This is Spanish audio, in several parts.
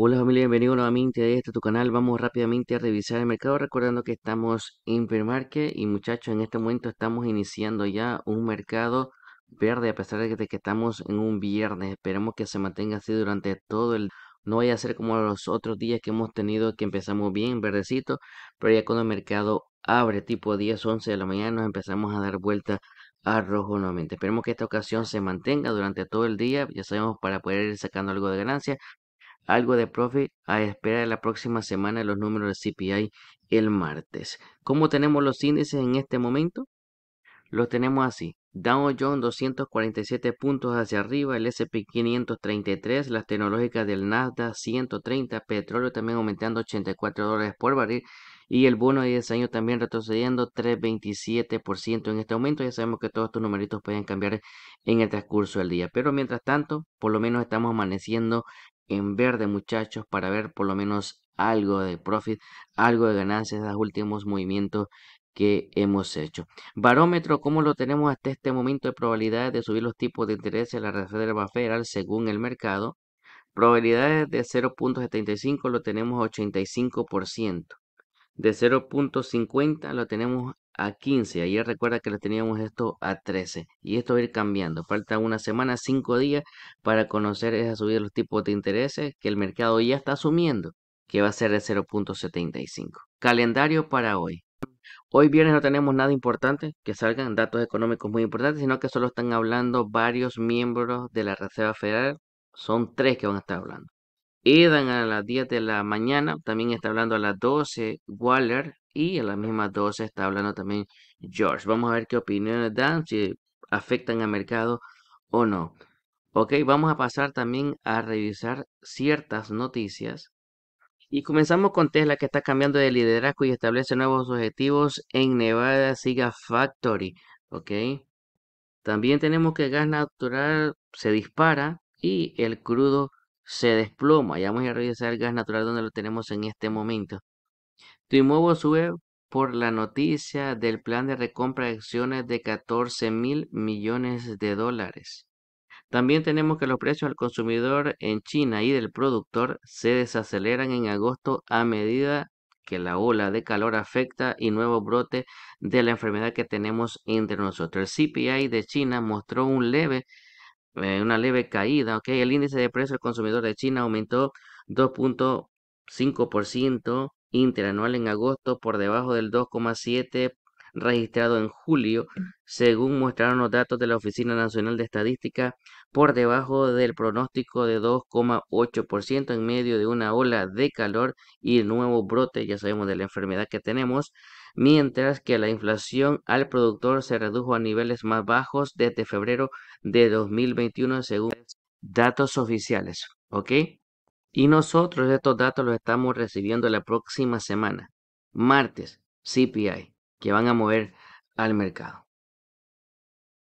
Hola familia, bienvenido nuevamente a este tu canal. Vamos rápidamente a revisar el mercado recordando que estamos en y muchachos en este momento estamos iniciando ya un mercado verde a pesar de que estamos en un viernes. Esperemos que se mantenga así durante todo el no vaya a ser como los otros días que hemos tenido que empezamos bien verdecito, pero ya cuando el mercado abre tipo 10, 11 de la mañana nos empezamos a dar vuelta a rojo nuevamente. Esperemos que esta ocasión se mantenga durante todo el día, ya sabemos para poder ir sacando algo de ganancia, algo de profit a esperar la próxima semana los números de CPI el martes. ¿Cómo tenemos los índices en este momento? Los tenemos así. Dow Jones 247 puntos hacia arriba, el S&P 533, las tecnológicas del Nasdaq 130, petróleo también aumentando 84 dólares por barril y el bono de 10 años también retrocediendo 3.27% en este aumento Ya sabemos que todos estos numeritos pueden cambiar en el transcurso del día, pero mientras tanto, por lo menos estamos amaneciendo en verde, muchachos, para ver por lo menos algo de profit, algo de ganancias de los últimos movimientos que hemos hecho. Barómetro, ¿cómo lo tenemos hasta este momento de probabilidades de subir los tipos de interés en la Reserva Federal según el mercado? Probabilidades de 0.75 lo tenemos 85%. De 0.50 lo tenemos a 15. Ayer recuerda que le teníamos esto a 13. Y esto va a ir cambiando. Falta una semana, cinco días para conocer esa subida de los tipos de intereses que el mercado ya está asumiendo que va a ser de 0.75. Calendario para hoy. Hoy viernes no tenemos nada importante, que salgan datos económicos muy importantes, sino que solo están hablando varios miembros de la Reserva Federal. Son tres que van a estar hablando. Edan a las 10 de la mañana, también está hablando a las 12 Waller, y en las mismas dos está hablando también George. Vamos a ver qué opiniones dan, si afectan al mercado o no. Ok, vamos a pasar también a revisar ciertas noticias. Y comenzamos con Tesla que está cambiando de liderazgo y establece nuevos objetivos en Nevada Siga Factory. Ok. También tenemos que el gas natural se dispara y el crudo se desploma. Ya vamos a revisar el gas natural donde lo tenemos en este momento. Limovo sube por la noticia del plan de recompra de acciones de 14 mil millones de dólares. También tenemos que los precios al consumidor en China y del productor se desaceleran en agosto a medida que la ola de calor afecta y nuevo brote de la enfermedad que tenemos entre nosotros. El CPI de China mostró eh, una leve caída. El índice de precios al consumidor de China aumentó 2.5% interanual en agosto por debajo del 2,7 registrado en julio, según mostraron los datos de la Oficina Nacional de Estadística, por debajo del pronóstico de 2,8% en medio de una ola de calor y nuevo brote, ya sabemos de la enfermedad que tenemos, mientras que la inflación al productor se redujo a niveles más bajos desde febrero de 2021, según datos oficiales. ¿Ok? Y nosotros estos datos los estamos recibiendo la próxima semana, martes, CPI, que van a mover al mercado.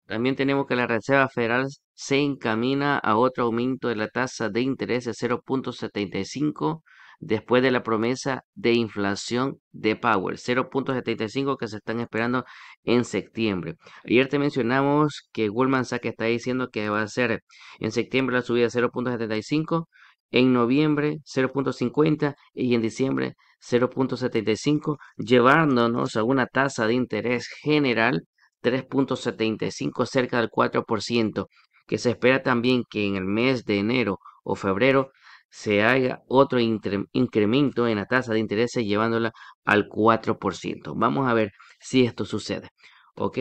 También tenemos que la Reserva Federal se encamina a otro aumento de la tasa de interés de 0.75 después de la promesa de inflación de Power, 0.75 que se están esperando en septiembre. Ayer te mencionamos que Goldman Sachs está diciendo que va a ser en septiembre la subida de 0.75 en noviembre 0.50 y en diciembre 0.75, llevándonos a una tasa de interés general 3.75 cerca del 4%, que se espera también que en el mes de enero o febrero se haga otro incremento en la tasa de interés llevándola al 4%. Vamos a ver si esto sucede. ¿Ok?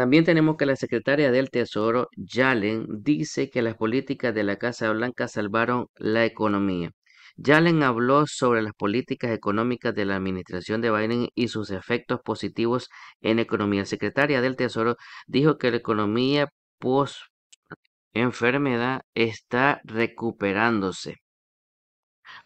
También tenemos que la secretaria del Tesoro, Yalen, dice que las políticas de la Casa Blanca salvaron la economía. Yalen habló sobre las políticas económicas de la administración de Biden y sus efectos positivos en economía. La secretaria del Tesoro dijo que la economía post enfermedad está recuperándose.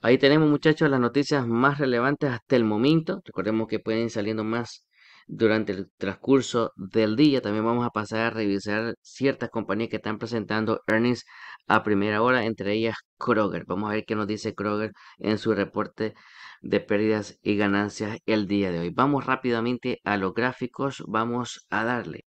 Ahí tenemos muchachos las noticias más relevantes hasta el momento. Recordemos que pueden ir saliendo más durante el transcurso del día. También vamos a pasar a revisar ciertas compañías que están presentando earnings a primera hora, entre ellas Kroger. Vamos a ver qué nos dice Kroger en su reporte de pérdidas y ganancias el día de hoy. Vamos rápidamente a los gráficos, vamos a darle.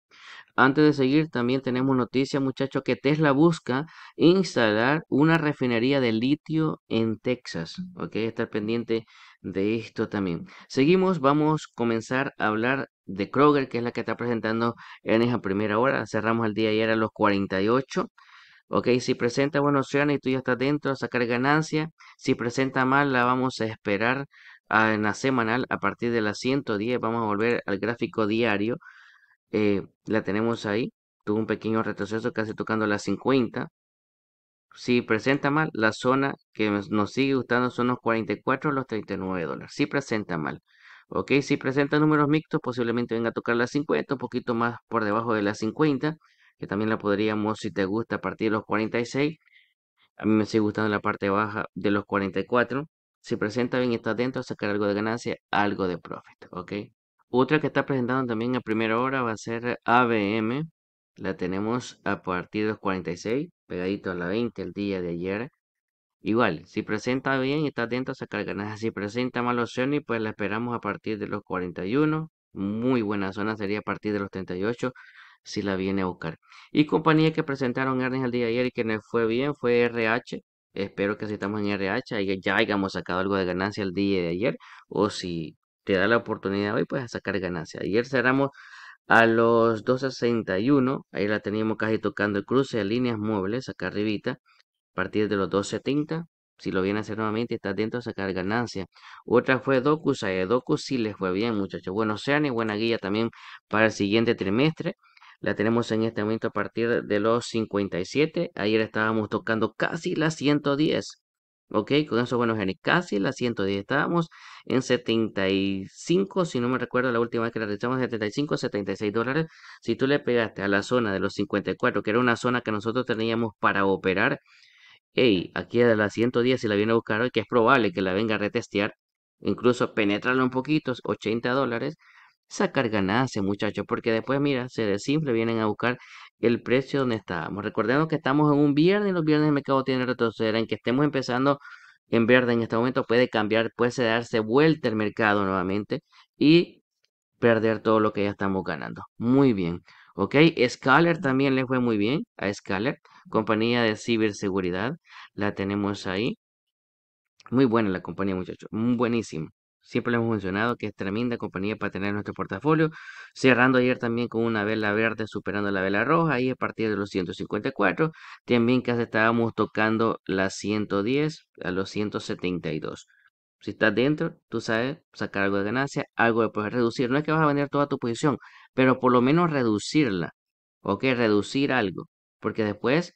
Antes de seguir, también tenemos noticia, muchachos, que Tesla busca instalar una refinería de litio en Texas. Ok, estar pendiente de esto también. Seguimos, vamos a comenzar a hablar de Kroger, que es la que está presentando en esa primera hora. Cerramos el día ayer a los 48. Ok, si presenta buenos opciones y tú ya estás dentro a sacar ganancia, si presenta mal, la vamos a esperar en la semanal a partir de las 110. Vamos a volver al gráfico diario eh, la tenemos ahí. Tuvo un pequeño retroceso casi tocando las 50. Si presenta mal, la zona que nos sigue gustando son los 44 los 39 dólares. Si presenta mal. Ok, si presenta números mixtos, posiblemente venga a tocar las 50, un poquito más por debajo de las 50, que también la podríamos, si te gusta, partir de los 46. A mí me sigue gustando la parte baja de los 44. Si presenta bien está dentro sacar algo de ganancia, algo de profit. Ok. Otra que está presentando también a primera hora va a ser ABM. La tenemos a partir de los 46, pegadito a la 20 el día de ayer. Igual, si presenta bien y está atento se sacar ganancias. Si presenta mal y pues la esperamos a partir de los 41. Muy buena zona sería a partir de los 38 si la viene a buscar. Y compañía que presentaron earnings el día de ayer y que nos fue bien fue RH. Espero que si estamos en RH ya hayamos sacado algo de ganancia el día de ayer o si te da la oportunidad hoy pues a sacar ganancia. Ayer cerramos a los 2.61, ahí la teníamos casi tocando el cruce de líneas muebles acá arribita, a partir de los 2.70, si lo viene a hacer nuevamente está dentro a sacar ganancia. Otra fue Docus, a Docus sí les fue bien muchachos, bueno sean y buena guía también para el siguiente trimestre. La tenemos en este momento a partir de los 57. Ayer estábamos tocando casi las 110. Ok, con eso, bueno, en casi la 110. Estábamos en 75, si no me recuerdo, la última vez que la setenta 75, 76 dólares. Si tú le pegaste a la zona de los 54, que era una zona que nosotros teníamos para operar, hey, aquí a la 110, si la viene a buscar hoy, que es probable que la venga a retestear, incluso penetrarlo un poquito, 80 dólares, sacar ganancia, muchachos, porque después, mira, se simple vienen a buscar el precio donde estábamos. Recordemos que estamos en un viernes y los viernes el mercado tiene retroceder. En que estemos empezando en verde en este momento puede cambiar, puede darse vuelta el mercado nuevamente y perder todo lo que ya estamos ganando. Muy bien. Ok, Scaler también le fue muy bien a Scaler, compañía de ciberseguridad. La tenemos ahí. Muy buena la compañía, muchachos. Mm, Buenísimo. Siempre hemos mencionado que es tremenda compañía para tener nuestro portafolio. Cerrando ayer también con una vela verde superando la vela roja y a partir de los 154. También casi estábamos tocando la 110 a los 172. Si estás dentro, tú sabes sacar algo de ganancia, algo de poder reducir. No es que vas a vender toda tu posición, pero por lo menos reducirla. Ok, reducir algo. Porque después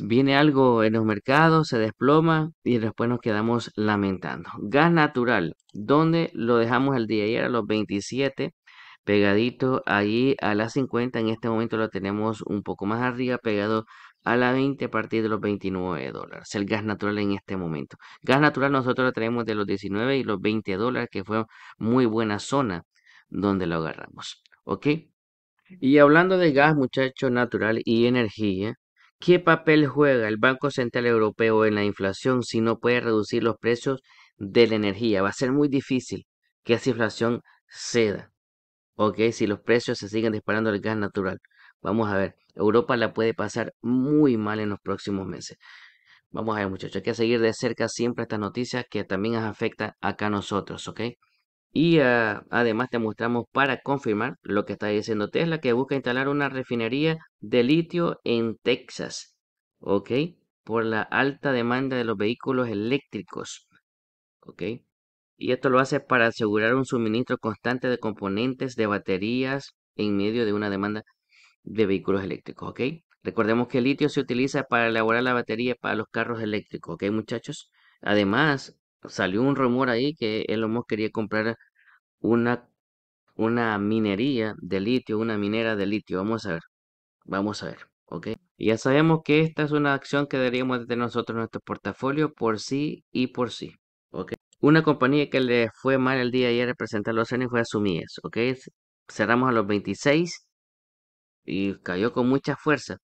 viene algo en los mercados, se desploma y después nos quedamos lamentando. Gas natural, donde lo dejamos el día de ayer a los 27, pegadito ahí a las 50, en este momento lo tenemos un poco más arriba, pegado a la 20 a partir de los 29 dólares, el gas natural en este momento. Gas natural nosotros lo tenemos de los 19 y los 20 dólares, que fue muy buena zona donde lo agarramos, ¿ok? Y hablando de gas, muchachos, natural y energía, ¿Qué papel juega el Banco Central Europeo en la inflación si no puede reducir los precios de la energía? Va a ser muy difícil que esa inflación ceda. ¿Ok? Si los precios se siguen disparando el gas natural. Vamos a ver. Europa la puede pasar muy mal en los próximos meses. Vamos a ver, muchachos. Hay que seguir de cerca siempre estas noticias que también nos afecta acá a nosotros. ¿Ok? Y ah, además te mostramos para confirmar lo que está diciendo Tesla, que busca instalar una refinería de litio en Texas, ¿ok? Por la alta demanda de los vehículos eléctricos, ¿ok? Y esto lo hace para asegurar un suministro constante de componentes de baterías en medio de una demanda de vehículos eléctricos, ¿ok? Recordemos que el litio se utiliza para elaborar la batería para los carros eléctricos, ¿ok, muchachos? Además, salió un rumor ahí que el Musk quería comprar una, una minería de litio, una minera de litio. Vamos a ver, vamos a ver, ¿ok? ya sabemos que esta es una acción que deberíamos de tener nosotros en nuestro portafolio por sí y por sí, ¿ok? Una compañía que le fue mal el día de ayer a presentar los años fue Asumíes, ¿ok? Cerramos a los 26 y cayó con mucha fuerza,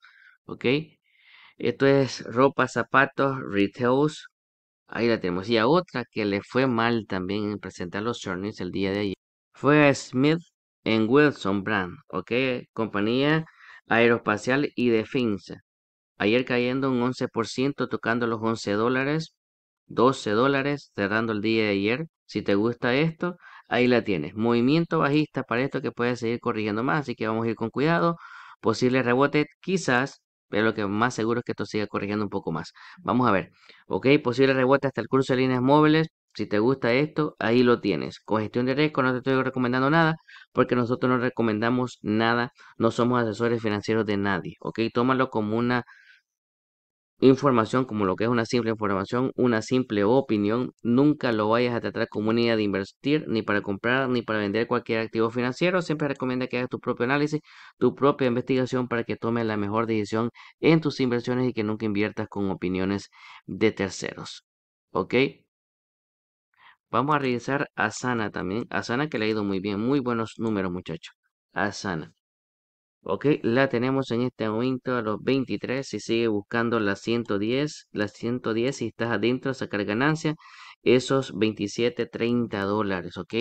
¿ok? Esto es ropa, zapatos, retails, Ahí la tenemos. Y a otra que le fue mal también en presentar los earnings el día de ayer fue a Smith en Wilson Brand, ¿ok? Compañía Aeroespacial y Defensa. Ayer cayendo un 11%, tocando los 11 dólares, 12 dólares, cerrando el día de ayer. Si te gusta esto, ahí la tienes. Movimiento bajista para esto que puedes seguir corrigiendo más, así que vamos a ir con cuidado. Posible rebote, quizás pero lo que más seguro es que esto siga corrigiendo un poco más. Vamos a ver. Ok, posible rebote hasta el curso de líneas móviles. Si te gusta esto, ahí lo tienes. Con gestión de riesgo no te estoy recomendando nada porque nosotros no recomendamos nada. No somos asesores financieros de nadie. Ok, tómalo como una información como lo que es una simple información, una simple opinión. Nunca lo vayas a tratar como una idea de invertir, ni para comprar, ni para vender cualquier activo financiero. Siempre recomienda que hagas tu propio análisis, tu propia investigación para que tomes la mejor decisión en tus inversiones y que nunca inviertas con opiniones de terceros. ¿Ok? Vamos a revisar a Sana también. A Sana que le ha ido muy bien. Muy buenos números, muchachos. A Sana. Ok, la tenemos en este momento a los 23. Si sigue buscando las 110, las 110, si estás adentro, a sacar ganancia, esos 27, 30 dólares. Ok,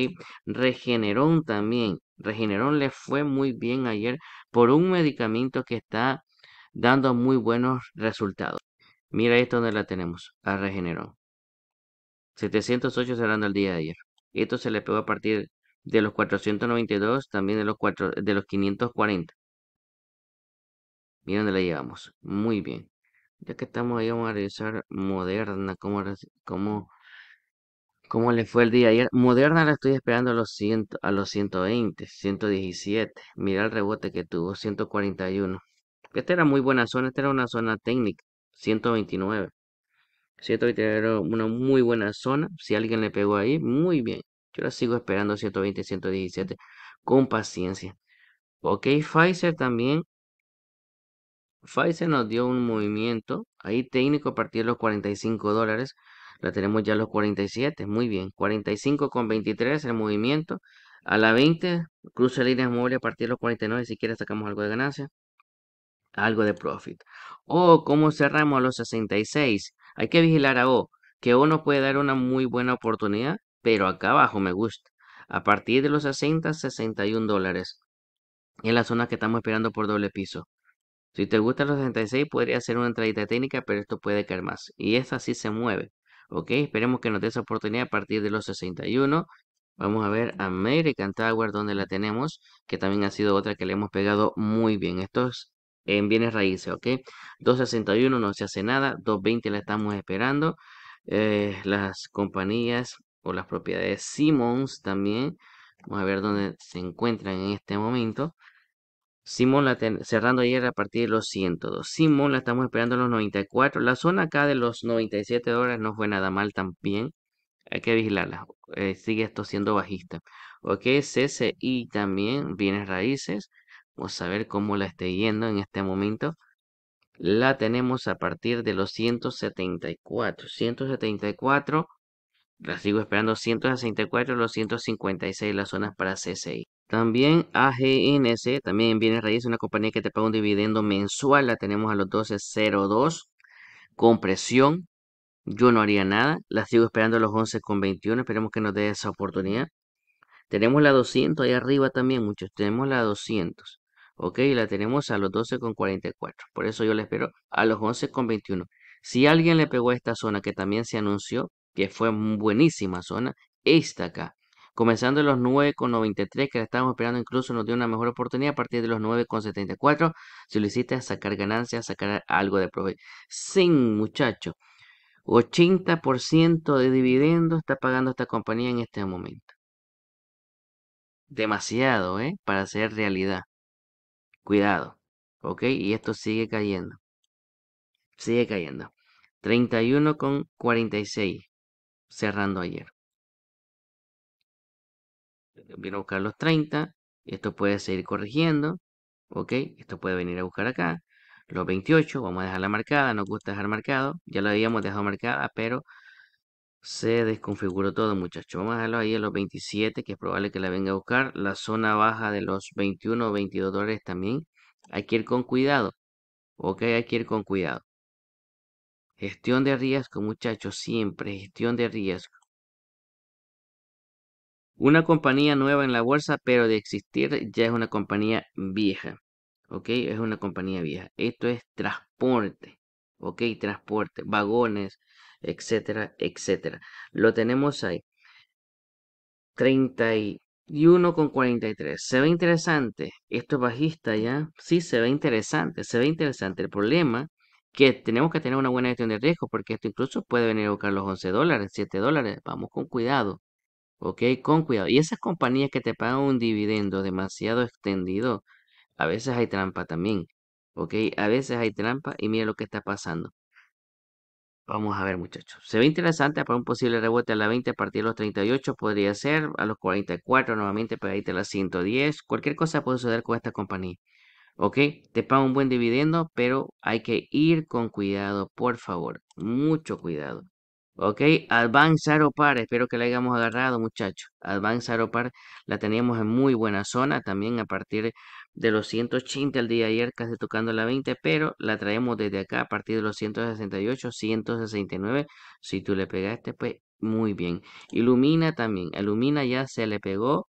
Regeneron también. Regeneron le fue muy bien ayer por un medicamento que está dando muy buenos resultados. Mira esto donde la tenemos, a Regeneron. 708 cerrando el día de ayer. Esto se le pegó a partir de los 492, también de los, 4, de los 540. Mira dónde la llevamos. Muy bien. Ya que estamos ahí, vamos a revisar Moderna. ¿Cómo, cómo le fue el día ayer? Moderna la estoy esperando a los, a los 120, 117. Mira el rebote que tuvo, 141. Esta era muy buena zona, esta era una zona técnica, 129. 129 era una muy buena zona. Si alguien le pegó ahí, muy bien. Yo la sigo esperando 120, 117 con paciencia. Ok, Pfizer también Pfizer nos dio un movimiento ahí técnico a partir de los 45 dólares. La tenemos ya a los 47, muy bien. 45 con 23 el movimiento. A la 20, cruce líneas móviles a partir de los 49, si quieres sacamos algo de ganancia. Algo de profit. O cómo cerramos a los 66. Hay que vigilar a O, que O nos puede dar una muy buena oportunidad, pero acá abajo me gusta. A partir de los 60, 61 dólares. En la zona que estamos esperando por doble piso. Si te gustan los 66, podría ser una entradita técnica, pero esto puede caer más. Y esta sí se mueve. Ok, esperemos que nos dé esa oportunidad a partir de los 61. Vamos a ver American Tower, donde la tenemos, que también ha sido otra que le hemos pegado muy bien. Esto es en bienes raíces, ¿ok? 261 no se hace nada, 220 la estamos esperando. Eh, las compañías o las propiedades Simmons también. Vamos a ver dónde se encuentran en este momento. Simón la cerrando ayer a partir de los 102. Simón la estamos esperando en los 94. La zona acá de los 97 dólares no fue nada mal también. Hay que vigilarla. Eh, sigue esto siendo bajista. Ok, CCI también, bienes raíces. Vamos a ver cómo la esté yendo en este momento. La tenemos a partir de los 174. 174. La sigo esperando 164, los 156 las zonas para CCI. También AGNC, también viene raíz una compañía que te paga un dividendo mensual, la tenemos a los 12.02. Compresión, yo no haría nada, la sigo esperando a los 11.21, esperemos que nos dé esa oportunidad. Tenemos la 200 ahí arriba también, muchos, tenemos la 200. Ok, la tenemos a los 12.44, por eso yo la espero a los 11.21. Si alguien le pegó a esta zona que también se anunció, que fue buenísima zona, esta acá, comenzando en los 9,93 que la estábamos esperando, incluso nos dio una mejor oportunidad a partir de los 9,74. Si lo hiciste, sacar ganancias, sacar algo de provecho. Sin, muchacho, 80% de dividendo está pagando esta compañía en este momento. Demasiado, ¿eh? Para ser realidad. Cuidado, ¿ok? Y esto sigue cayendo. Sigue cayendo. 31,46 cerrando ayer viene a buscar los 30, esto puede seguir corrigiendo, ok, esto puede venir a buscar acá, los 28, vamos a dejarla marcada, nos gusta dejar marcado, ya lo habíamos dejado marcada, pero se desconfiguró todo muchachos, vamos a dejarlo ahí a los 27, que es probable que la venga a buscar, la zona baja de los 21 o 22 dólares también, hay que ir con cuidado, ok, hay que ir con cuidado. Gestión de riesgo, muchachos, siempre, gestión de riesgo. Una compañía nueva en la bolsa, pero de existir ya es una compañía vieja. ¿Ok? Es una compañía vieja. Esto es transporte. ¿Ok? Transporte, vagones, etcétera, etcétera. Lo tenemos ahí. 31,43. Se ve interesante. Esto es bajista ya. Sí, se ve interesante. Se ve interesante. El problema que tenemos que tener una buena gestión de riesgo porque esto incluso puede venir a buscar los 11 dólares, 7 dólares. Vamos con cuidado. Ok, con cuidado. Y esas compañías que te pagan un dividendo demasiado extendido, a veces hay trampa también. Ok, a veces hay trampa y mira lo que está pasando. Vamos a ver, muchachos. Se ve interesante para un posible rebote a la 20 a partir de los 38, podría ser a los 44, nuevamente ahí a la 110. Cualquier cosa puede suceder con esta compañía. Ok, te pagan un buen dividendo, pero hay que ir con cuidado, por favor. Mucho cuidado. Ok, Advance Zaropar, espero que la hayamos agarrado muchachos. Advance Zaropar la teníamos en muy buena zona, también a partir de los 180 el día ayer, casi tocando la 20, pero la traemos desde acá a partir de los 168, 169. Si tú le pegaste, pues muy bien. Ilumina también, Ilumina ya se le pegó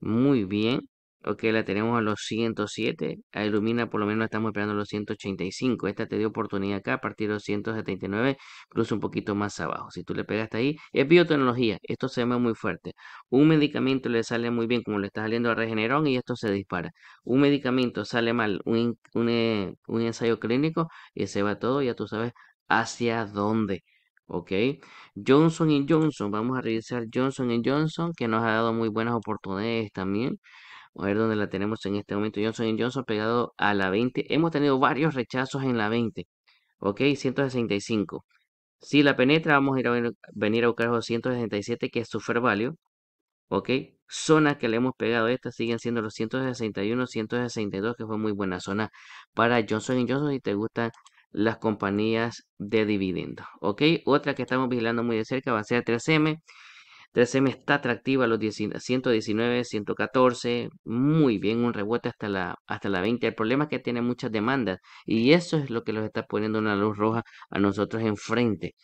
muy bien. Ok, la tenemos a los 107. A ilumina por lo menos estamos esperando los 185. Esta te dio oportunidad acá a partir de los 179, incluso un poquito más abajo. Si tú le pegaste ahí, es biotecnología. Esto se ve muy fuerte. Un medicamento le sale muy bien, como le está saliendo a Regeneron, y esto se dispara. Un medicamento sale mal, un, eh, un ensayo clínico, y se va todo, ya tú sabes hacia dónde. ¿ok? Johnson Johnson, vamos a revisar Johnson Johnson, que nos ha dado muy buenas oportunidades también a ver dónde la tenemos en este momento. Johnson Johnson pegado a la 20. Hemos tenido varios rechazos en la 20. Ok, 165. Si la penetra, vamos a, ir a venir a buscar los 167, que es su value. Ok, zona que le hemos pegado esta siguen siendo los 161, 162, que fue muy buena zona para Johnson Johnson. Si te gustan las compañías de dividendos. Ok, otra que estamos vigilando muy de cerca va a ser 3M. 3M está atractiva a los 119, 114, muy bien, un rebote hasta la, hasta la 20. El problema es que tiene muchas demandas y eso es lo que los está poniendo una luz roja a nosotros enfrente,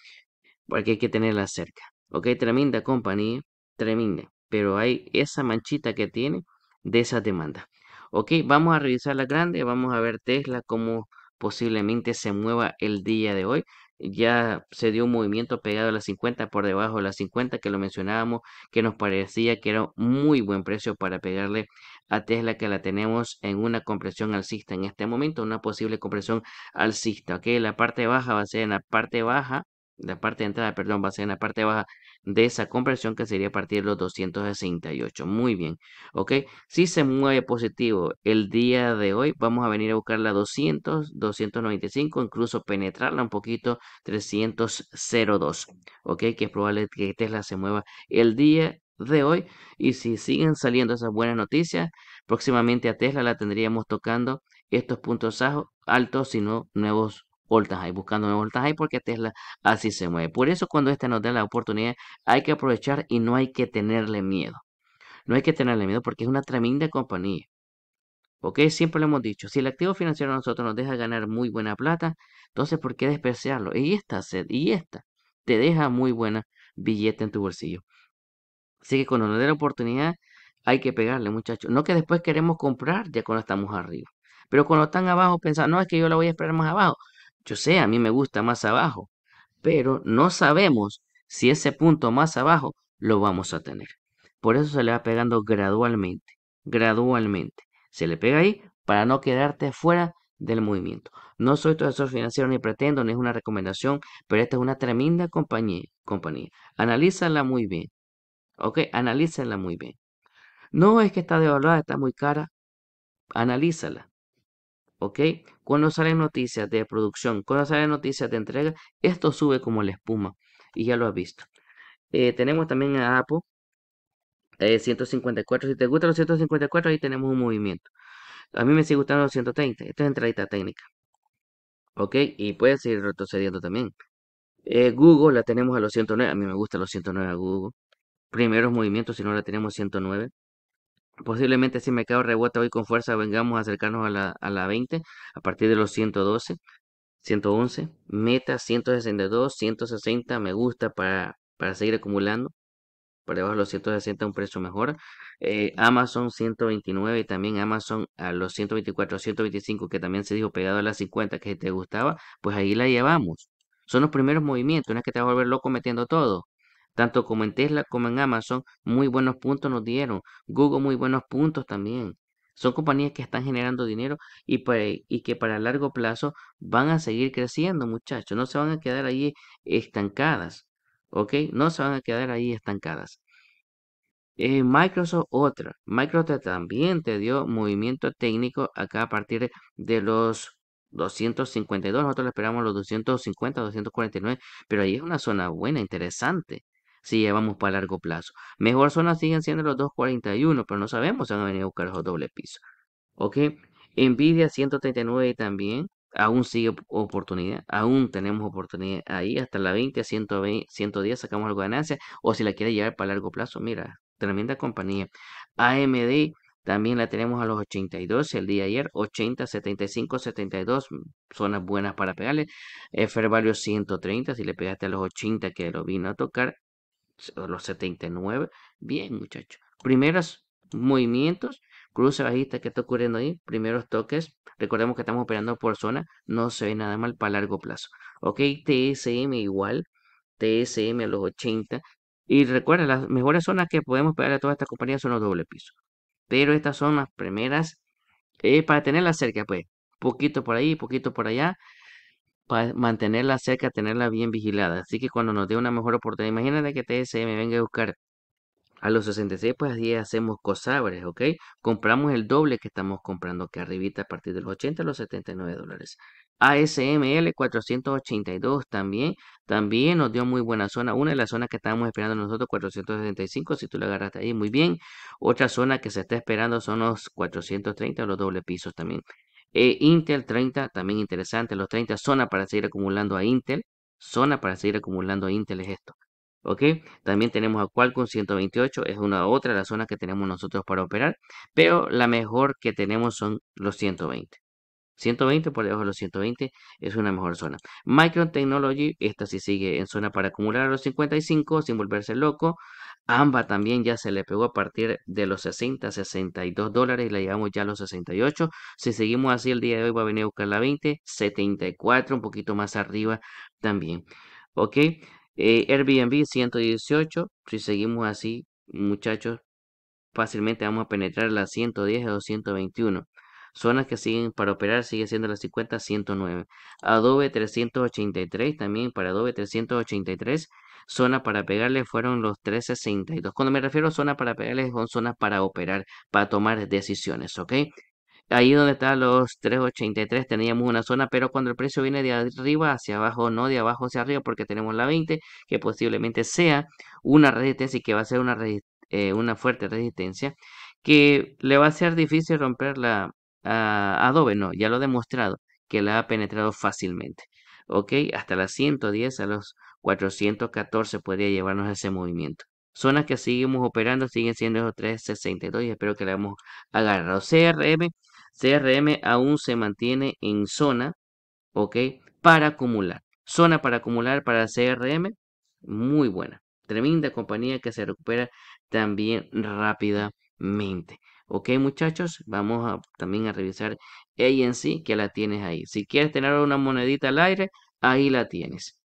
porque hay que tenerla cerca. Ok, tremenda compañía, tremenda, pero hay esa manchita que tiene de esas demandas. Ok, vamos a revisar la grande, vamos a ver Tesla cómo posiblemente se mueva el día de hoy ya se dio un movimiento pegado a las 50 por debajo de las 50 que lo mencionábamos que nos parecía que era muy buen precio para pegarle a Tesla que la tenemos en una compresión alcista en este momento una posible compresión alcista ok la parte baja va a ser en la parte baja la parte de entrada, perdón, va a ser en la parte baja de esa compresión que sería a partir de los 268. Muy bien, ok. Si se mueve positivo el día de hoy, vamos a venir a buscar la 200, 295, incluso penetrarla un poquito, 302, ok. Que es probable que Tesla se mueva el día de hoy. Y si siguen saliendo esas buenas noticias, próximamente a Tesla la tendríamos tocando estos puntos altos, sino nuevos all buscando porque Tesla así se mueve. Por eso cuando este nos da la oportunidad hay que aprovechar y no hay que tenerle miedo. No hay que tenerle miedo porque es una tremenda compañía. ¿Ok? Siempre lo hemos dicho. Si el activo financiero a nosotros nos deja ganar muy buena plata, entonces ¿por qué despreciarlo? Y esta, y esta, te deja muy buena billete en tu bolsillo. Así que cuando nos dé la oportunidad, hay que pegarle, muchachos. No que después queremos comprar ya cuando estamos arriba. Pero cuando están abajo, pensar, no, es que yo la voy a esperar más abajo. Yo sé, a mí me gusta más abajo, pero no sabemos si ese punto más abajo lo vamos a tener. Por eso se le va pegando gradualmente, gradualmente. Se le pega ahí para no quedarte fuera del movimiento. No soy asesor financiero ni pretendo, ni es una recomendación, pero esta es una tremenda compañía. compañía. Analízala muy bien. ¿Ok? Analízala muy bien. No es que está devaluada, está muy cara. Analízala. ¿ok? Cuando salen noticias de producción, cuando salen noticias de entrega, esto sube como la espuma y ya lo has visto. Eh, tenemos también a Apple 154. Eh, si te gustan los 154, ahí tenemos un movimiento. A mí me sigue gustando los 130. Esto es entradita técnica. Ok, y puede seguir retrocediendo también. Eh, Google la tenemos a los 109. A mí me gusta los 109 a Google. Primeros movimientos, si no la tenemos 109. Posiblemente si me mercado rebota hoy con fuerza, vengamos a acercarnos a la, a la 20 a partir de los 112, 111, meta 162, 160, me gusta para, para seguir acumulando. Por debajo de los 160 un precio mejor. Eh, Amazon 129 y también Amazon a los 124, 125 que también se dijo pegado a las 50 que te gustaba, pues ahí la llevamos. Son los primeros movimientos, no es que te vas a volver loco metiendo todo. Tanto como en Tesla como en Amazon, muy buenos puntos nos dieron. Google, muy buenos puntos también. Son compañías que están generando dinero pues, y, que para largo plazo van a seguir creciendo, muchachos. No se van a quedar ahí estancadas. ¿Ok? No se van a quedar ahí estancadas. Eh, Microsoft otra. Microsoft también te dio movimiento técnico acá a partir de los 252. Nosotros esperamos los 250, 249. Pero ahí es una zona buena, interesante si llevamos para largo plazo. Mejor zona siguen siendo los 2.41, pero no sabemos si van a venir a buscar los doble pisos. ¿Ok? Nvidia 139 también. Aún sigue oportunidad, aún tenemos oportunidad ahí, hasta la 20 120, 110 sacamos algo de ganancia, o si la quiere llevar para largo plazo, mira, tremenda compañía. AMD también la tenemos a los 82 el día de ayer, 80, 75, 72, zonas buenas para pegarle. Fair Value 130, si le pegaste a los 80 que lo vino a tocar los 79. Bien, muchachos. Primeros movimientos, cruce bajista que está ocurriendo ahí, primeros toques. Recordemos que estamos operando por zona, no se ve nada mal para largo plazo. Ok, TSM igual, TSM a los 80. Y recuerda, las mejores zonas que podemos pegar a toda esta compañía son los doble piso. Pero estas son las primeras eh, para tenerlas cerca, pues. Poquito por ahí, poquito por allá para mantenerla cerca, tenerla bien vigilada. Así que cuando nos dé una mejor oportunidad, imagínate que TSM venga a buscar a los 66, pues así hacemos cosabres, ¿ok? Compramos el doble que estamos comprando que arribita a partir de los 80 a los 79 dólares. ASML 482 también, también nos dio muy buena zona. Una de las zonas que estábamos esperando nosotros, 475, si tú la agarraste ahí, muy bien. Otra zona que se está esperando son los 430 o los doble pisos también. Eh, Intel 30, también interesante, los 30 zona para seguir acumulando a Intel. Zona para seguir acumulando a Intel es esto. ¿ok? También tenemos a Qualcomm 128, es una otra de las zonas que tenemos nosotros para operar, pero la mejor que tenemos son los 120. 120 por debajo de los 120 es una mejor zona. Micron Technology, esta sí sigue en zona para acumular a los 55 sin volverse loco. AMBA también ya se le pegó a partir de los 60, 62 dólares, Y la llevamos ya a los 68. Si seguimos así, el día de hoy va a venir a buscar la 20, 74, un poquito más arriba también. Ok, eh, Airbnb 118, si seguimos así, muchachos, fácilmente vamos a penetrar la 110 a 221. zonas que siguen para operar sigue siendo la 50 109 Adobe 383 también para Adobe 383 Zona para pegarle fueron los 362. Cuando me refiero a zona para pegarle, son zonas para operar, para tomar decisiones, ¿ok? Ahí donde está los 383 teníamos una zona, pero cuando el precio viene de arriba hacia abajo, no de abajo hacia arriba, porque tenemos la 20, que posiblemente sea una resistencia y que va a ser una, eh, una fuerte resistencia, que le va a ser difícil romperla a, Adobe, no, ya lo he demostrado, que la ha penetrado fácilmente. ¿ok? Hasta las 110, a los 414 podría llevarnos a ese movimiento. Zonas que seguimos operando siguen siendo esos 362 y espero que la hemos agarrado. CRM, CRM aún se mantiene en zona, ¿ok? Para acumular. Zona para acumular para CRM, muy buena. Tremenda compañía que se recupera también rápidamente. Ok, muchachos, vamos también a revisar ANC que la tienes ahí. Si quieres tener una monedita al aire, ahí la tienes.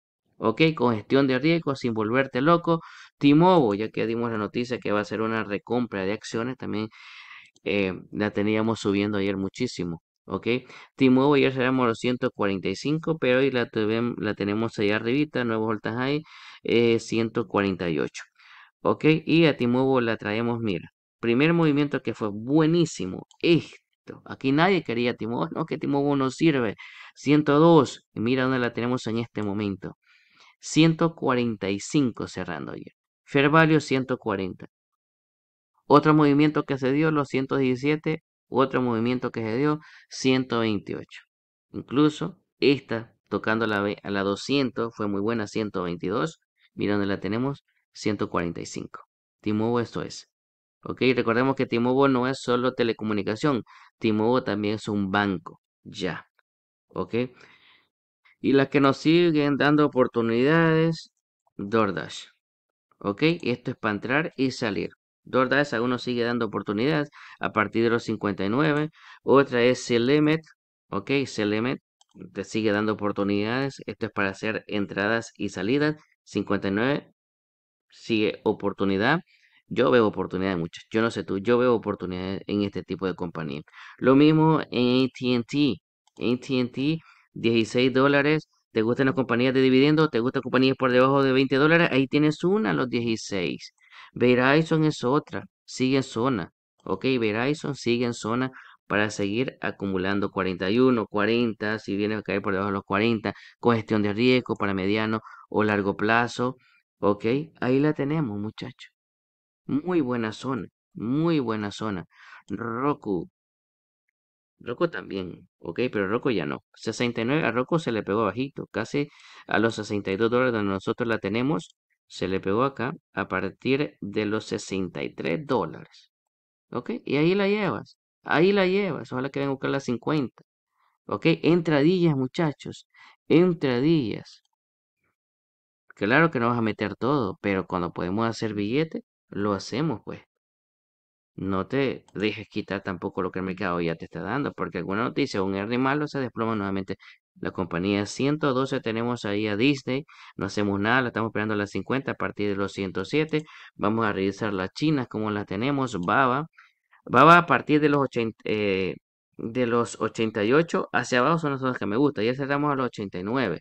¿ok? Con gestión de riesgo, sin volverte loco. Timovo, ya que dimos la noticia que va a ser una recompra de acciones, también eh, la teníamos subiendo ayer muchísimo, ¿ok? Timovo ayer cerramos los 145, pero hoy la, la tenemos allá arribita, nuevos voltas ahí, 148, ¿ok? Y a Timovo la traemos, mira, primer movimiento que fue buenísimo, Esto. Aquí nadie quería Timovo, no, que Timovo no sirve. 102, mira dónde la tenemos en este momento. 145 cerrando ayer. Fair value 140. Otro movimiento que se dio, los 117. Otro movimiento que se dio, 128. Incluso esta, tocando la, a la 200, fue muy buena, 122. Mira dónde la tenemos, 145. Timobo esto es. Ok, recordemos que Timobo no es solo telecomunicación. Timobo también es un banco. Ya. Ok y las que nos siguen dando oportunidades, DoorDash. ¿Ok? Esto es para entrar y salir. DoorDash aún nos sigue dando oportunidades a partir de los 59. Otra es Selemet, ¿Ok? Selemet te sigue dando oportunidades. Esto es para hacer entradas y salidas. 59 sigue oportunidad. Yo veo oportunidades muchas. Yo no sé tú, yo veo oportunidades en este tipo de compañía. Lo mismo en ATT. ATT 16 dólares. ¿Te gustan las compañías de dividendos? ¿Te gustan compañías por debajo de 20 dólares? Ahí tienes una, los 16. Verizon es otra. Sigue en zona. Ok, Verizon sigue en zona para seguir acumulando 41, 40, si viene a caer por debajo de los 40, con gestión de riesgo para mediano o largo plazo. Ok, ahí la tenemos, muchachos. Muy buena zona, muy buena zona. Roku, Roco también, ok, pero Roco ya no. 69 a Roco se le pegó bajito, casi a los 62 dólares donde nosotros la tenemos, se le pegó acá a partir de los 63 dólares. Ok, y ahí la llevas, ahí la llevas, ojalá que venga a buscar las 50. Ok, entradillas muchachos, entradillas. Claro que no vas a meter todo, pero cuando podemos hacer billete, lo hacemos pues no te dejes quitar tampoco lo que el mercado ya te está dando, porque alguna noticia, un R malo se desploma nuevamente. La compañía 112 tenemos ahí a Disney, no hacemos nada, la estamos esperando a las 50 a partir de los 107. Vamos a revisar las chinas como las tenemos, Baba. Baba a partir de los eh, de los 88 hacia abajo son las zonas que me gusta. Ya cerramos a los 89.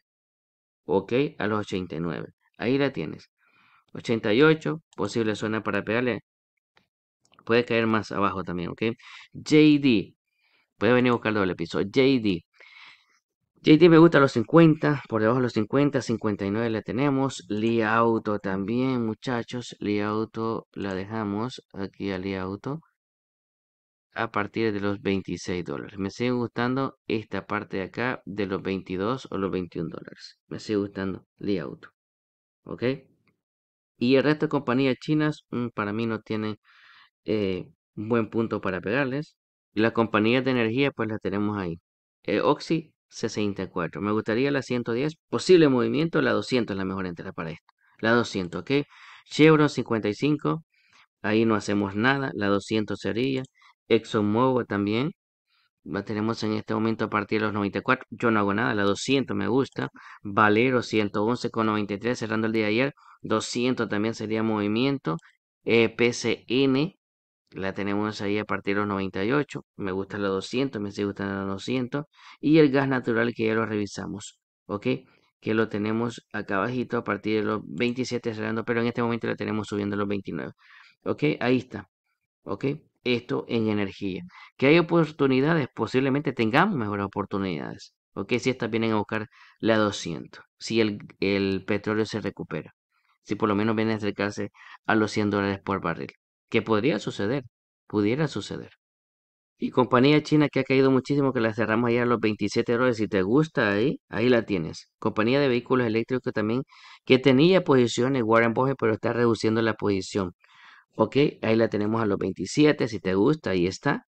Ok, a los 89. Ahí la tienes. 88, posible zona para pegarle Puede caer más abajo también, ¿ok? JD. Puede venir a buscar doble piso. JD. JD me gusta los 50, por debajo de los 50, 59 la tenemos. Lee Auto también, muchachos. Lee Auto la dejamos aquí a Lee Auto a partir de los 26 dólares. Me sigue gustando esta parte de acá de los 22 o los 21 dólares. Me sigue gustando Lee Auto. ¿Ok? Y el resto de compañías chinas mm, para mí no tienen eh, un buen punto para pegarles. Y las compañías de energía, pues la tenemos ahí. Eh, Oxy 64. Me gustaría la 110. Posible movimiento, la 200 es la mejor entrada para esto. La 200, ¿ok? Chevron 55. Ahí no hacemos nada. La 200 sería. ExxonMobil también. La tenemos en este momento a partir de los 94. Yo no hago nada. La 200 me gusta. Valero 111,93 cerrando el día de ayer. 200 también sería movimiento. Eh, PCN la tenemos ahí a partir de los 98. Me gusta la 200, me gustan los la 200. Y el gas natural que ya lo revisamos, ¿ok? Que lo tenemos acá abajito a partir de los 27 cerrando, pero en este momento la tenemos subiendo a los 29. ¿Ok? Ahí está. ¿Ok? Esto en energía. Que hay oportunidades, posiblemente tengamos mejores oportunidades. ¿Ok? Si estas vienen a buscar la 200. Si el, el petróleo se recupera. Si por lo menos viene a acercarse a los 100 dólares por barril que podría suceder, pudiera suceder. Y compañía china que ha caído muchísimo, que la cerramos ya a los 27 dólares. Si te gusta ahí, ahí la tienes. Compañía de vehículos eléctricos también, que tenía posiciones Warren Buffett, pero está reduciendo la posición. Ok, ahí la tenemos a los 27. Si te gusta, ahí está.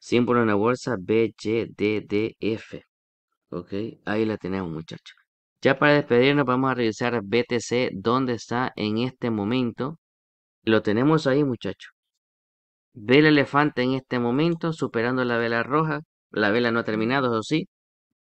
Símbolo en la bolsa BGDDF. Ok, ahí la tenemos, muchachos. Ya para despedirnos, vamos a revisar BTC, dónde está en este momento. Lo tenemos ahí, muchachos, Ve elefante en este momento superando la vela roja. La vela no ha terminado, o sí.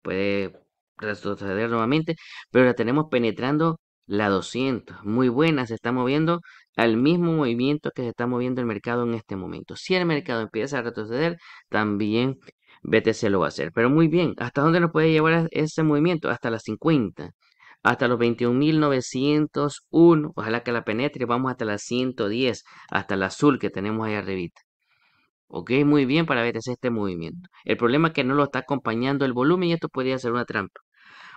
Puede retroceder nuevamente. Pero la tenemos penetrando la 200. Muy buena, se está moviendo al mismo movimiento que se está moviendo el mercado en este momento. Si el mercado empieza a retroceder, también BTC lo va a hacer. Pero muy bien, ¿hasta dónde nos puede llevar ese movimiento? Hasta las 50 hasta los 21.901. Ojalá que la penetre. Vamos hasta las 110, hasta el azul que tenemos ahí arribita. Ok, muy bien para ver este movimiento. El problema es que no lo está acompañando el volumen y esto podría ser una trampa.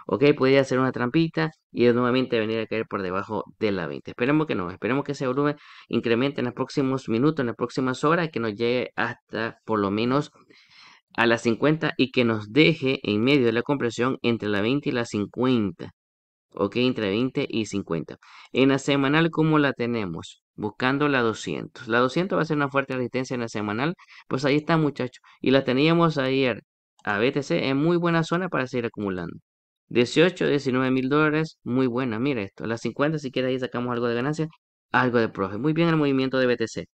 Ok, podría ser una trampita y nuevamente venir a caer por debajo de la 20. Esperemos que no, esperemos que ese volumen incremente en los próximos minutos, en las próximas horas, que nos llegue hasta por lo menos a las 50 y que nos deje en medio de la compresión entre la 20 y la 50 ok, entre 20 y 50. En la semanal, ¿cómo la tenemos? Buscando la 200. La 200 va a ser una fuerte resistencia en la semanal. Pues ahí está, muchachos. Y la teníamos ayer a BTC en muy buena zona para seguir acumulando. 18, 19 mil dólares, muy buena, mira esto. Las 50, si quieres ahí sacamos algo de ganancia, algo de profe. Muy bien el movimiento de BTC.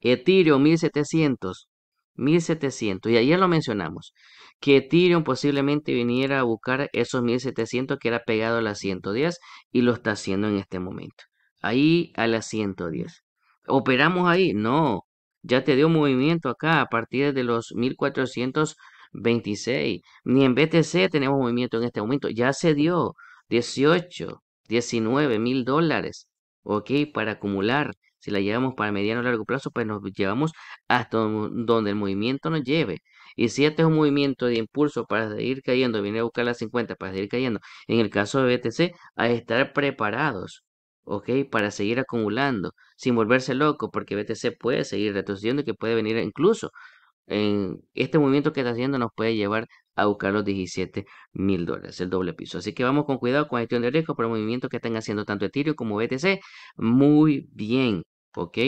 Ethereum 1700, 1700. Y ayer lo mencionamos, que Ethereum posiblemente viniera a buscar esos 1700 que era pegado a las 110 y lo está haciendo en este momento. Ahí a las 110. ¿Operamos ahí? No. Ya te dio movimiento acá a partir de los 1426. Ni en BTC tenemos movimiento en este momento. Ya se dio 18, 19 mil dólares. ¿Ok? Para acumular. Si la llevamos para mediano o largo plazo, pues nos llevamos hasta donde el movimiento nos lleve. Y si este es un movimiento de impulso para seguir cayendo, viene a buscar las 50 para seguir cayendo, en el caso de BTC, a estar preparados. ¿ok? Para seguir acumulando, sin volverse loco, porque BTC puede seguir retrocediendo y que puede venir incluso en este movimiento que está haciendo nos puede llevar a buscar los 17 mil dólares, el doble piso. Así que vamos con cuidado con gestión de riesgo para el movimiento que están haciendo tanto Ethereum como BTC. Muy bien. ¿ok?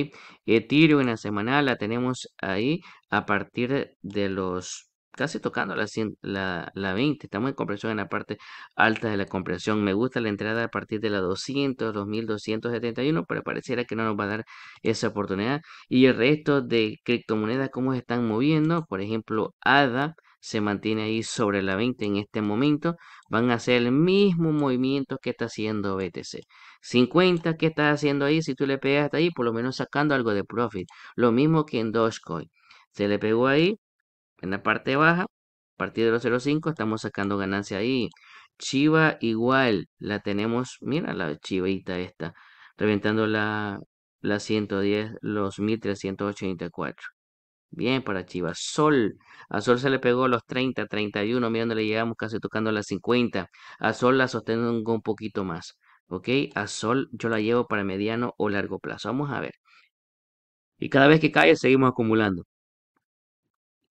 Ethereum en la semana la tenemos ahí a partir de los casi tocando la, la, la 20. Estamos en compresión en la parte alta de la compresión. Me gusta la entrada a partir de la 200, 2271, pero pareciera que no nos va a dar esa oportunidad. Y el resto de criptomonedas, cómo se están moviendo. Por ejemplo, ADA se mantiene ahí sobre la 20 en este momento, van a hacer el mismo movimiento que está haciendo BTC. 50, ¿qué está haciendo ahí? Si tú le pegas hasta ahí, por lo menos sacando algo de profit. Lo mismo que en Dogecoin. Se le pegó ahí, en la parte baja, a partir de los 0.5 estamos sacando ganancia ahí. Chiva igual, la tenemos, mira la chivita esta, reventando la, la 110, los 1384. Bien para Chivas. Sol. A Sol se le pegó los 30, 31. Mirando, le llegamos casi tocando las 50. A Sol la sostengo un poquito más. ¿Ok? A Sol yo la llevo para mediano o largo plazo. Vamos a ver. Y cada vez que cae, seguimos acumulando.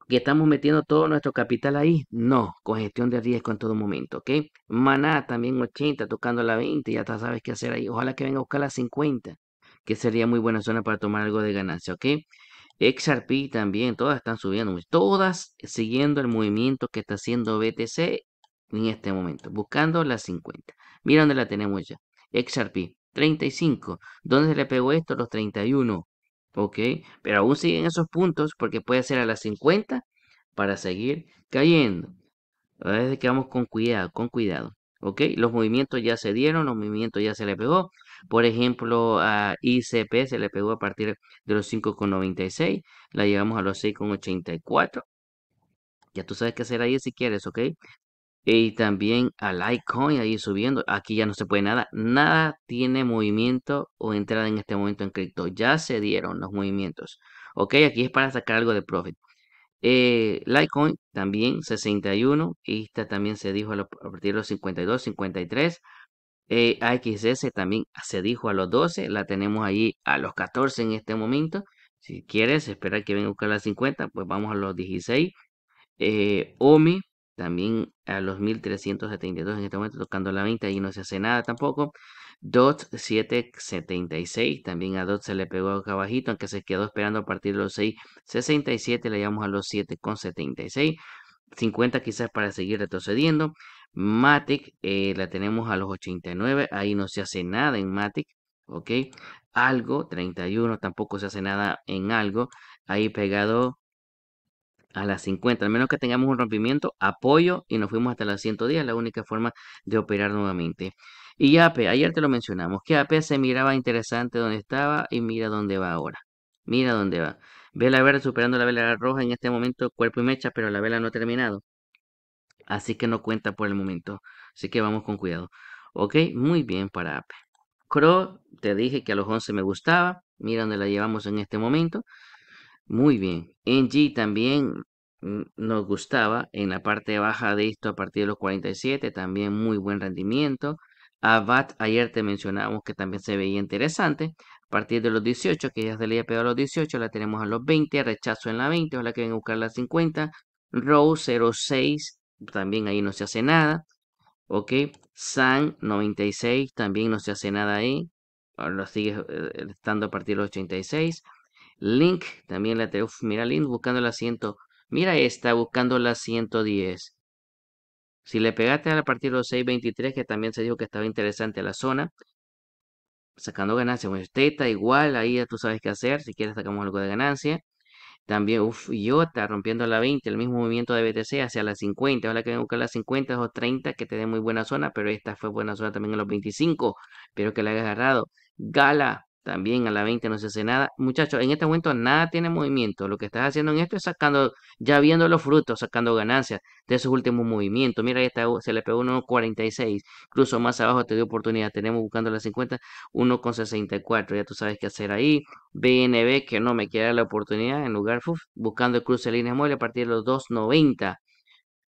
¿Que estamos metiendo todo nuestro capital ahí? No, con gestión de riesgo en todo momento, ¿ok? Maná también 80, tocando la 20, ya sabes qué hacer ahí. Ojalá que venga a buscar la 50, que sería muy buena zona para tomar algo de ganancia, ¿ok? XRP también, todas están subiendo, todas siguiendo el movimiento que está haciendo BTC en este momento, buscando las 50. Mira dónde la tenemos ya. XRP, 35. ¿Dónde se le pegó esto? Los 31. ¿Ok? Pero aún siguen esos puntos porque puede ser a las 50 para seguir cayendo. ver que vamos con cuidado, con cuidado. ¿Ok? Los movimientos ya se dieron, los movimientos ya se le pegó. Por ejemplo, a ICP se le pegó a partir de los 5,96, la llevamos a los 6,84. Ya tú sabes qué hacer ahí si quieres, ¿ok? Y también a Litecoin ahí subiendo. Aquí ya no se puede nada. Nada tiene movimiento o entrada en este momento en cripto. Ya se dieron los movimientos. Ok, aquí es para sacar algo de profit. Eh, Litecoin también 61. Y esta también se dijo a, partir de los 52, 53. Eh, AXS también se dijo a los 12, la tenemos ahí a los 14 en este momento. Si quieres esperar que venga a buscar las 50, pues vamos a los 16. Eh, OMI también a los 1372 en este momento, tocando la 20, ahí no se hace nada tampoco. DOT 776, también a DOT se le pegó acá abajito, aunque se quedó esperando a partir de los 667, le llevamos a los 7,76. 50 quizás para seguir retrocediendo. Matic eh, la tenemos a los 89, ahí no se hace nada en Matic, ¿ok? Algo, 31, tampoco se hace nada en algo, ahí pegado a las 50, al menos que tengamos un rompimiento, apoyo y nos fuimos hasta las 110, la única forma de operar nuevamente. Y AP, ayer te lo mencionamos, que AP se miraba interesante donde estaba y mira dónde va ahora. Mira dónde va. Vela verde superando la vela roja en este momento, cuerpo y mecha, pero la vela no ha terminado. Así que no cuenta por el momento. Así que vamos con cuidado. Ok, muy bien para AP. Crow, te dije que a los 11 me gustaba. Mira donde la llevamos en este momento. Muy bien. NG también nos gustaba en la parte baja de esto a partir de los 47. También muy buen rendimiento. Abad. ayer te mencionábamos que también se veía interesante. A partir de los 18, que ya se le había a los 18, la tenemos a los 20. Rechazo en la 20, ojalá que venga a buscar la 50. Row 06 también ahí no se hace nada. Ok, SAN 96 también no se hace nada ahí. Ahora lo sigue eh, eh, estando a partir los 86. Link también la tengo. mira Link buscando la asiento Mira esta buscando la 110. Si le pegaste a partir de los 623, que también se dijo que estaba interesante la zona, sacando ganancias. Bueno, teta igual, ahí ya tú sabes qué hacer. Si quieres sacamos algo de ganancia. También, uff, Iota rompiendo la 20, el mismo movimiento de BTC hacia la 50. Ojalá que venga a buscar las 50 o 30, que te dé muy buena zona, pero esta fue buena zona también en los 25. Espero que la hayas agarrado. Gala también a la 20 no se hace nada. Muchachos, en este momento nada tiene movimiento. Lo que estás haciendo en esto es sacando, ya viendo los frutos, sacando ganancias de esos últimos movimientos. Mira, ahí está, uh, se le pegó 1.46. Incluso más abajo te dio oportunidad. Tenemos buscando la 50, 1.64. Ya tú sabes qué hacer ahí. BNB que no me queda la oportunidad. En lugar, buscando el cruce de líneas móviles a partir de los 2.90.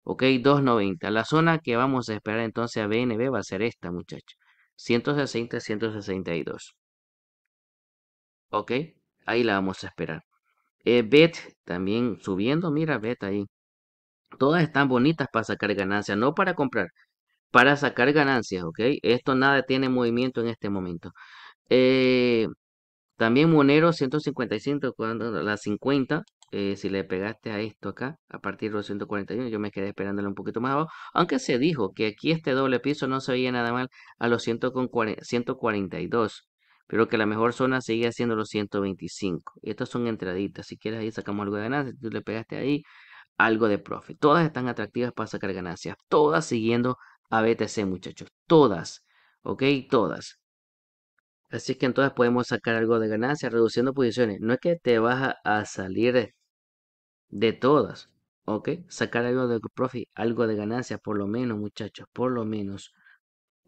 Ok, 2.90. La zona que vamos a esperar entonces a BNB va a ser esta, muchachos. 160, 162. Ok, ahí la vamos a esperar. Eh, bet también subiendo, mira, Bet ahí. Todas están bonitas para sacar ganancias, no para comprar, para sacar ganancias, ok. Esto nada tiene movimiento en este momento. Eh, también Monero 155, cuando la 50, eh, si le pegaste a esto acá, a partir de los 141, yo me quedé esperándolo un poquito más abajo, aunque se dijo que aquí este doble piso no se veía nada mal a los 142 pero que la mejor zona sigue siendo los 125. Y estas son entraditas. Si quieres ahí sacamos algo de ganancia, si tú le pegaste ahí algo de profit. Todas están atractivas para sacar ganancias. Todas siguiendo a BTC, muchachos. Todas. ¿Ok? Todas. Así que entonces podemos sacar algo de ganancia reduciendo posiciones. No es que te vas a, salir de todas. ¿Ok? Sacar algo de profit, algo de ganancia, por lo menos, muchachos. Por lo menos.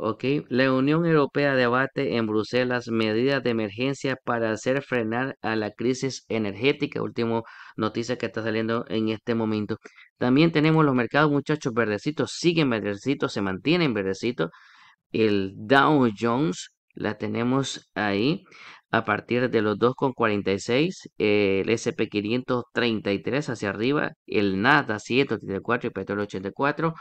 Ok. La Unión Europea debate en Bruselas medidas de emergencia para hacer frenar a la crisis energética. Último noticia que está saliendo en este momento. También tenemos los mercados, muchachos, verdecitos, siguen verdecitos, se mantienen verdecitos. El Dow Jones la tenemos ahí a partir de los 2,46, el SP533 hacia arriba, el NASDAQ 184 y Petróleo 84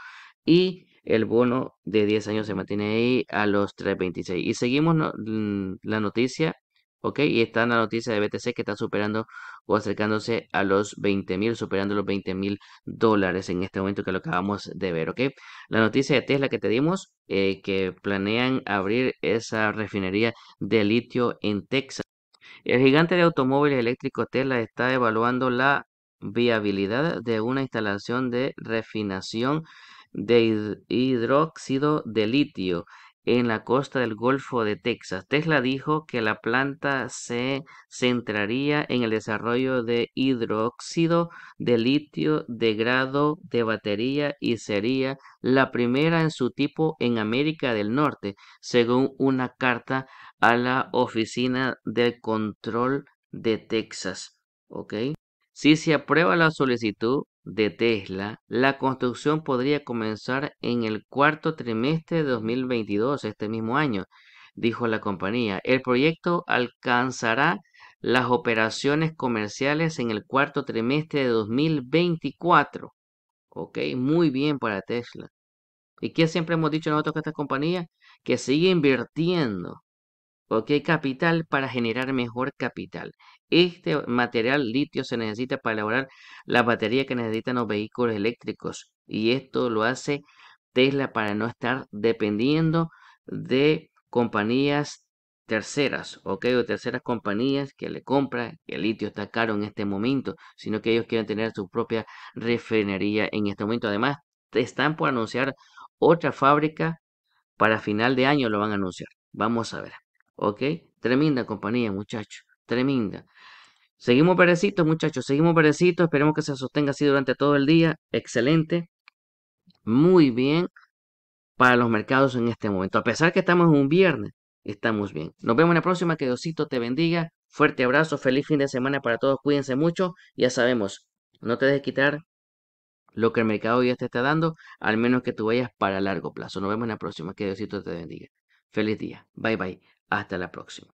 y el bono de 10 años se mantiene ahí a los 3.26. Y seguimos la noticia, ok, y está la noticia de BTC que está superando o acercándose a los 20.000, superando los mil dólares en este momento que lo acabamos de ver, ok. La noticia de Tesla que te dimos, eh, que planean abrir esa refinería de litio en Texas. El gigante de automóviles eléctricos Tesla está evaluando la viabilidad de una instalación de refinación de hidróxido de litio en la costa del Golfo de Texas. Tesla dijo que la planta se centraría en el desarrollo de hidróxido de litio de grado de batería y sería la primera en su tipo en América del Norte, según una carta a la Oficina de Control de Texas. ¿Ok? Si se aprueba la solicitud, de Tesla, la construcción podría comenzar en el cuarto trimestre de 2022, este mismo año, dijo la compañía. El proyecto alcanzará las operaciones comerciales en el cuarto trimestre de 2024. Ok, muy bien para Tesla. ¿Y qué siempre hemos dicho nosotros que esta compañía? Que sigue invirtiendo. hay capital para generar mejor capital. Este material litio se necesita para elaborar las baterías que necesitan los vehículos eléctricos y esto lo hace Tesla para no estar dependiendo de compañías terceras, ok, o terceras compañías que le compran, que el litio está caro en este momento, sino que ellos quieren tener su propia refinería en este momento. Además, están por anunciar otra fábrica para final de año, lo van a anunciar. Vamos a ver, ok, tremenda compañía, muchachos, tremenda. Seguimos perecitos, muchachos, seguimos perecitos. Esperemos que se sostenga así durante todo el día. Excelente. Muy bien para los mercados en este momento. A pesar que estamos en un viernes, estamos bien. Nos vemos en la próxima. Que Diosito te bendiga. Fuerte abrazo. Feliz fin de semana para todos. Cuídense mucho. Ya sabemos, no te dejes quitar lo que el mercado ya te está dando, al menos que tú vayas para largo plazo. Nos vemos en la próxima. Que Diosito te bendiga. Feliz día. Bye bye. Hasta la próxima.